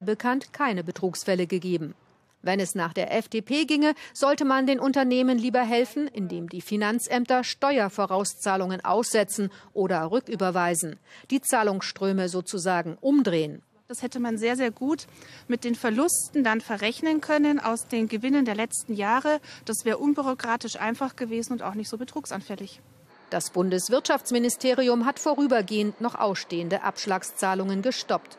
bekannt keine Betrugsfälle gegeben. Wenn es nach der FDP ginge, sollte man den Unternehmen lieber helfen, indem die Finanzämter Steuervorauszahlungen aussetzen oder rücküberweisen, die Zahlungsströme sozusagen umdrehen. Das hätte man sehr, sehr gut mit den Verlusten dann verrechnen können aus den Gewinnen der letzten Jahre. Das wäre unbürokratisch einfach gewesen und auch nicht so betrugsanfällig. Das Bundeswirtschaftsministerium hat vorübergehend noch ausstehende Abschlagszahlungen gestoppt.